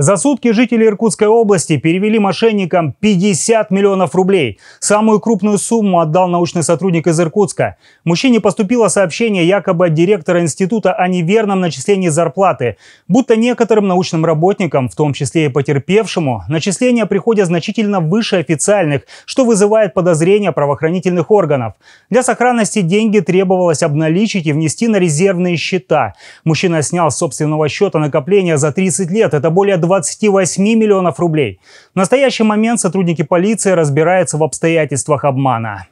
За сутки жители Иркутской области перевели мошенникам 50 миллионов рублей. Самую крупную сумму отдал научный сотрудник из Иркутска. Мужчине поступило сообщение якобы от директора института о неверном начислении зарплаты. Будто некоторым научным работникам, в том числе и потерпевшему, начисления приходят значительно выше официальных, что вызывает подозрения правоохранительных органов. Для сохранности деньги требовалось обналичить и внести на резервные счета. Мужчина снял с собственного счета накопления за 30 лет. Это более 28 миллионов рублей. В настоящий момент сотрудники полиции разбираются в обстоятельствах обмана.